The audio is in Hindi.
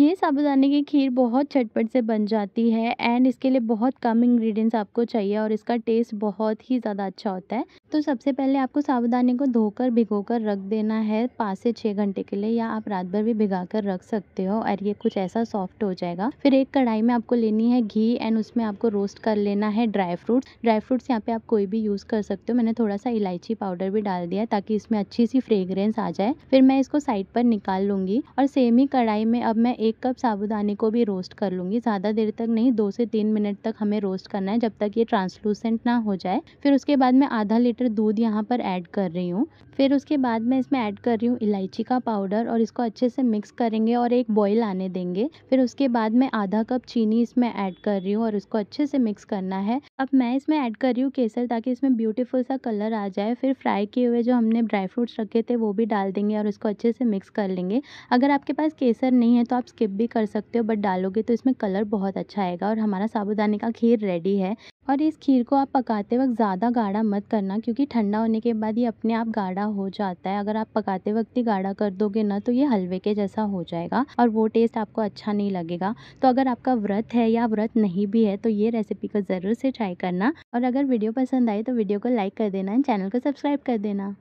ये साबुदाने की खीर बहुत छटपट से बन जाती है एंड इसके लिए बहुत कम इंग्रेडिएंट्स आपको चाहिए और इसका टेस्ट बहुत ही ज़्यादा अच्छा होता है तो सबसे पहले आपको साबुदाने को धोकर भिगोकर रख देना है पाँच से छः घंटे के लिए या आप रात भर भी भिगा कर रख सकते हो और ये कुछ ऐसा सॉफ्ट हो जाएगा फिर एक कढ़ाई में आपको लेनी है घी एंड उसमें आपको रोस्ट कर लेना है ड्राई फ्रूट्स ड्राई फ्रूट्स यहाँ पे आप कोई भी यूज़ कर सकते हो मैंने थोड़ा सा इलायची पाउडर भी डाल दिया ताकि इसमें अच्छी सी फ्रेगरेंस आ जाए फिर मैं इसको साइड पर निकाल लूँगी और सेम ही कढ़ाई में अब मैं एक कप साबुदाने को भी रोस्ट कर लूँगी ज़्यादा देर तक नहीं दो से तीन मिनट तक हमें रोस्ट करना है जब तक ये ट्रांसलूसेंट ना हो जाए फिर उसके बाद मैं आधा लीटर दूध यहाँ पर ऐड कर रही हूँ फिर उसके बाद मैं इसमें ऐड कर रही हूँ इलायची का पाउडर और इसको अच्छे से मिक्स करेंगे और एक बॉयल आने देंगे फिर उसके बाद मैं आधा कप चीनी इसमें ऐड कर रही हूँ और इसको अच्छे से मिक्स करना है अब मैं इसमें ऐड कर रही हूँ केसर ताकि इसमें ब्यूटीफुल सा कलर आ जाए फिर फ्राई किए हुए जो हमने ड्राई फ्रूट्स रखे थे वो भी डाल देंगे और इसको अच्छे से मिक्स कर लेंगे अगर आपके पास केसर नहीं है तो आप स्किप भी कर सकते हो बट डालोगे तो इसमें कलर बहुत अच्छा आएगा और हमारा साबुदाने का खीर रेडी है और इस खीर को आप पकाते वक्त ज़्यादा गाढ़ा मत करना क्योंकि ठंडा होने के बाद ये अपने आप गाढ़ा हो जाता है अगर आप पकाते वक्त ही गाढ़ा कर दोगे ना तो ये हलवे के जैसा हो जाएगा और वो टेस्ट आपको अच्छा नहीं लगेगा तो अगर आपका व्रत है या व्रत नहीं भी है तो ये रेसिपी को ज़रूर से ट्राई करना और अगर वीडियो पसंद आए तो वीडियो को लाइक कर देना चैनल को सब्सक्राइब कर देना